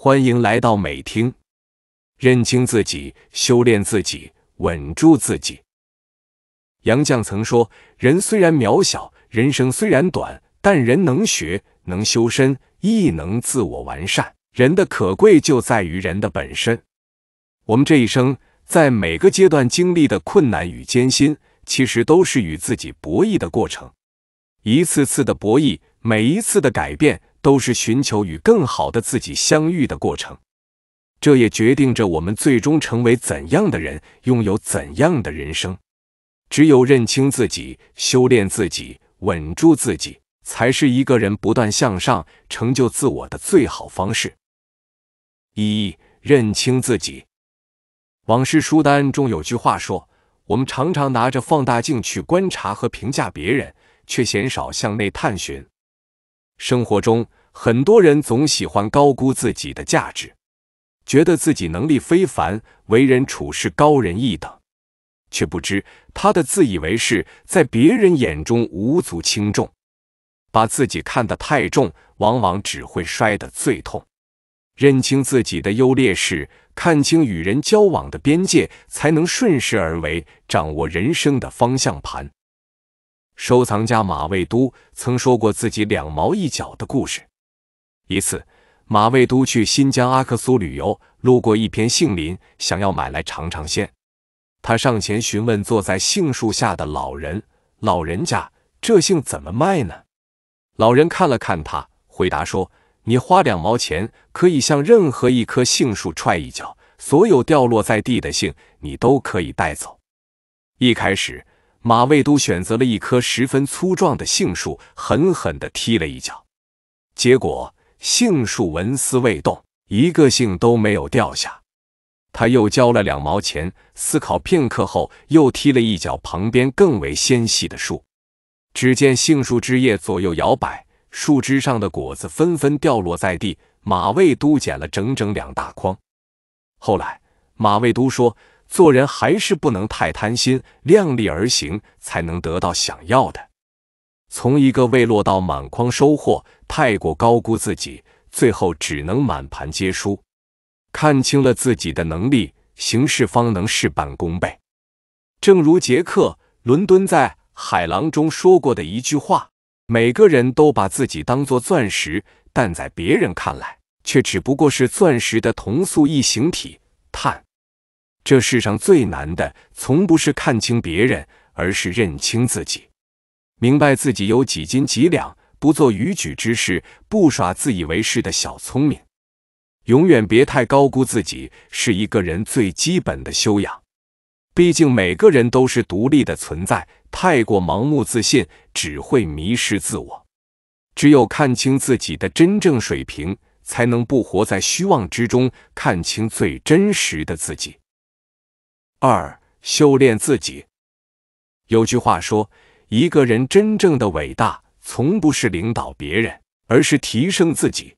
欢迎来到美听，认清自己，修炼自己，稳住自己。杨绛曾说：“人虽然渺小，人生虽然短，但人能学，能修身，亦能自我完善。人的可贵就在于人的本身。”我们这一生，在每个阶段经历的困难与艰辛，其实都是与自己博弈的过程。一次次的博弈，每一次的改变。都是寻求与更好的自己相遇的过程，这也决定着我们最终成为怎样的人，拥有怎样的人生。只有认清自己、修炼自己、稳住自己，才是一个人不断向上、成就自我的最好方式。一、认清自己。往事书单中有句话说：“我们常常拿着放大镜去观察和评价别人，却鲜少向内探寻。”生活中，很多人总喜欢高估自己的价值，觉得自己能力非凡，为人处事高人一等，却不知他的自以为是在别人眼中无足轻重。把自己看得太重，往往只会摔得最痛。认清自己的优劣势，看清与人交往的边界，才能顺势而为，掌握人生的方向盘。收藏家马未都曾说过自己两毛一角的故事。一次，马未都去新疆阿克苏旅游，路过一片杏林，想要买来尝尝鲜。他上前询问坐在杏树下的老人：“老人家，这杏怎么卖呢？”老人看了看他，回答说：“你花两毛钱，可以向任何一棵杏树踹一脚，所有掉落在地的杏，你都可以带走。”一开始。马未都选择了一棵十分粗壮的杏树，狠狠地踢了一脚，结果杏树纹丝未动，一个杏都没有掉下。他又交了两毛钱，思考片刻后，又踢了一脚旁边更为纤细的树。只见杏树枝叶左右摇摆，树枝上的果子纷纷掉落在地，马未都捡了整整两大筐。后来，马未都说。做人还是不能太贪心，量力而行才能得到想要的。从一个未落到满筐收获，太过高估自己，最后只能满盘皆输。看清了自己的能力，行事方能事半功倍。正如杰克·伦敦在《海狼》中说过的一句话：“每个人都把自己当作钻石，但在别人看来，却只不过是钻石的同素异形体——碳。”这世上最难的，从不是看清别人，而是认清自己，明白自己有几斤几两，不做逾矩之事，不耍自以为是的小聪明。永远别太高估自己，是一个人最基本的修养。毕竟每个人都是独立的存在，太过盲目自信，只会迷失自我。只有看清自己的真正水平，才能不活在虚妄之中，看清最真实的自己。二、修炼自己。有句话说：“一个人真正的伟大，从不是领导别人，而是提升自己。”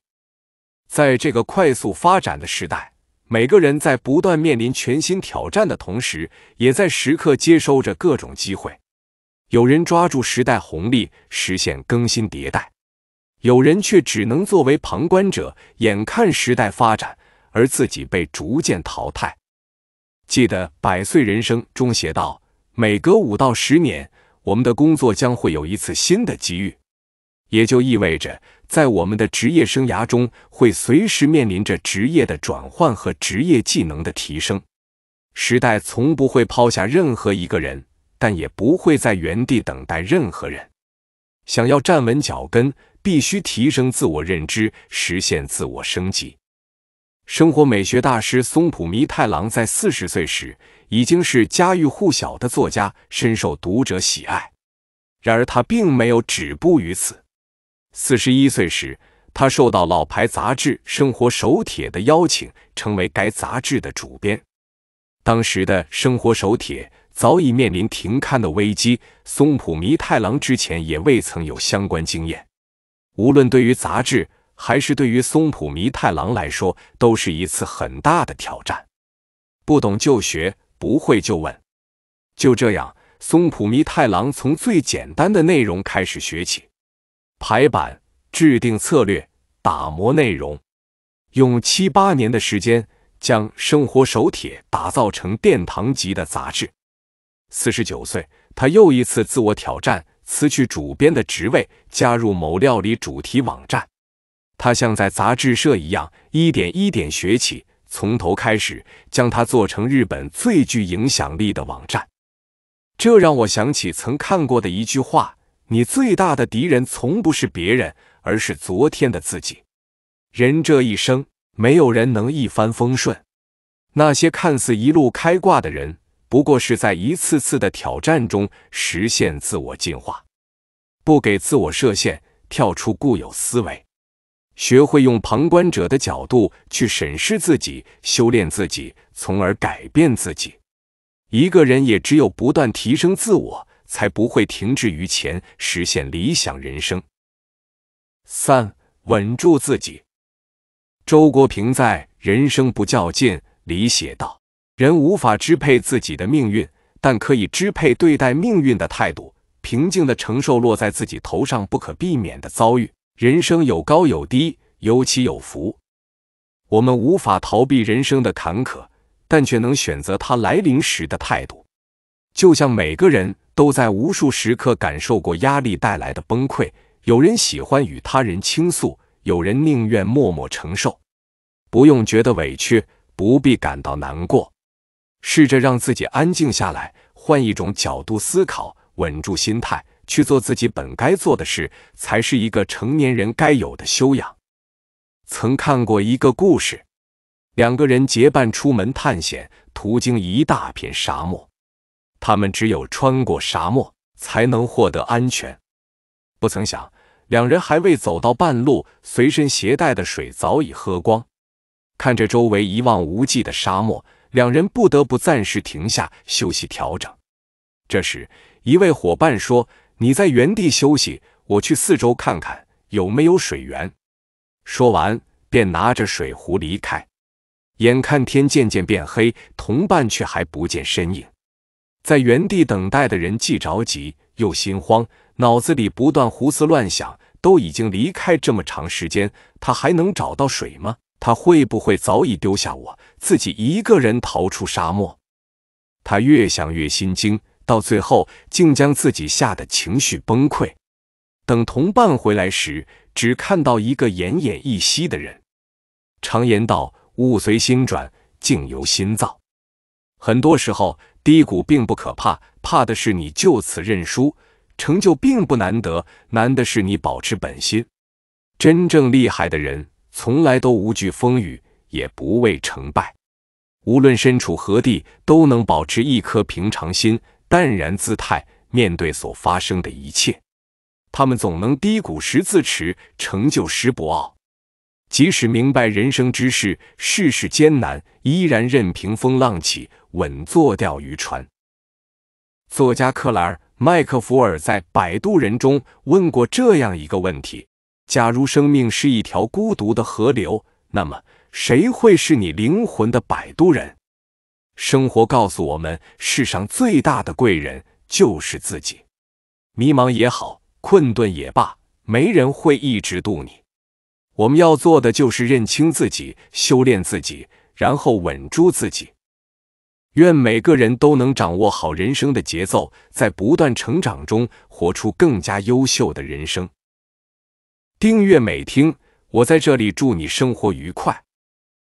在这个快速发展的时代，每个人在不断面临全新挑战的同时，也在时刻接收着各种机会。有人抓住时代红利，实现更新迭代；有人却只能作为旁观者，眼看时代发展，而自己被逐渐淘汰。记得《百岁人生》中写道，每隔五到十年，我们的工作将会有一次新的机遇，也就意味着在我们的职业生涯中，会随时面临着职业的转换和职业技能的提升。时代从不会抛下任何一个人，但也不会在原地等待任何人。想要站稳脚跟，必须提升自我认知，实现自我升级。生活美学大师松浦弥太郎在四十岁时已经是家喻户晓的作家，深受读者喜爱。然而，他并没有止步于此。四十一岁时，他受到老牌杂志《生活手帖》的邀请，成为该杂志的主编。当时，《的《生活手帖》早已面临停刊的危机，松浦弥太郎之前也未曾有相关经验。无论对于杂志，还是对于松浦弥太郎来说，都是一次很大的挑战。不懂就学，不会就问。就这样，松浦弥太郎从最简单的内容开始学起，排版、制定策略、打磨内容，用七八年的时间，将《生活手帖》打造成殿堂级的杂志。四十九岁，他又一次自我挑战，辞去主编的职位，加入某料理主题网站。他像在杂志社一样，一点一点学起，从头开始，将它做成日本最具影响力的网站。这让我想起曾看过的一句话：你最大的敌人，从不是别人，而是昨天的自己。人这一生，没有人能一帆风顺。那些看似一路开挂的人，不过是在一次次的挑战中实现自我进化，不给自我设限，跳出固有思维。学会用旁观者的角度去审视自己，修炼自己，从而改变自己。一个人也只有不断提升自我，才不会停滞于前，实现理想人生。三，稳住自己。周国平在《人生不较劲》里写道：“人无法支配自己的命运，但可以支配对待命运的态度。平静的承受落在自己头上不可避免的遭遇。”人生有高有低，有起有伏。我们无法逃避人生的坎坷，但却能选择它来临时的态度。就像每个人都在无数时刻感受过压力带来的崩溃。有人喜欢与他人倾诉，有人宁愿默默承受。不用觉得委屈，不必感到难过。试着让自己安静下来，换一种角度思考，稳住心态。去做自己本该做的事，才是一个成年人该有的修养。曾看过一个故事，两个人结伴出门探险，途经一大片沙漠，他们只有穿过沙漠才能获得安全。不曾想，两人还未走到半路，随身携带的水早已喝光。看着周围一望无际的沙漠，两人不得不暂时停下休息调整。这时，一位伙伴说。你在原地休息，我去四周看看有没有水源。说完，便拿着水壶离开。眼看天渐渐变黑，同伴却还不见身影，在原地等待的人既着急又心慌，脑子里不断胡思乱想：都已经离开这么长时间，他还能找到水吗？他会不会早已丢下我自己一个人逃出沙漠？他越想越心惊。到最后，竟将自己吓得情绪崩溃。等同伴回来时，只看到一个奄奄一息的人。常言道：“物随心转，境由心造。”很多时候，低谷并不可怕，怕的是你就此认输。成就并不难得，难的是你保持本心。真正厉害的人，从来都无惧风雨，也不畏成败。无论身处何地，都能保持一颗平常心。淡然姿态面对所发生的一切，他们总能低谷时自持，成就时不傲。即使明白人生之事世事艰难，依然任凭风浪起，稳坐钓鱼船。作家克莱尔·麦克福尔在《摆渡人》中问过这样一个问题：假如生命是一条孤独的河流，那么谁会是你灵魂的摆渡人？生活告诉我们，世上最大的贵人就是自己。迷茫也好，困顿也罢，没人会一直渡你。我们要做的就是认清自己，修炼自己，然后稳住自己。愿每个人都能掌握好人生的节奏，在不断成长中，活出更加优秀的人生。订阅美听，我在这里祝你生活愉快。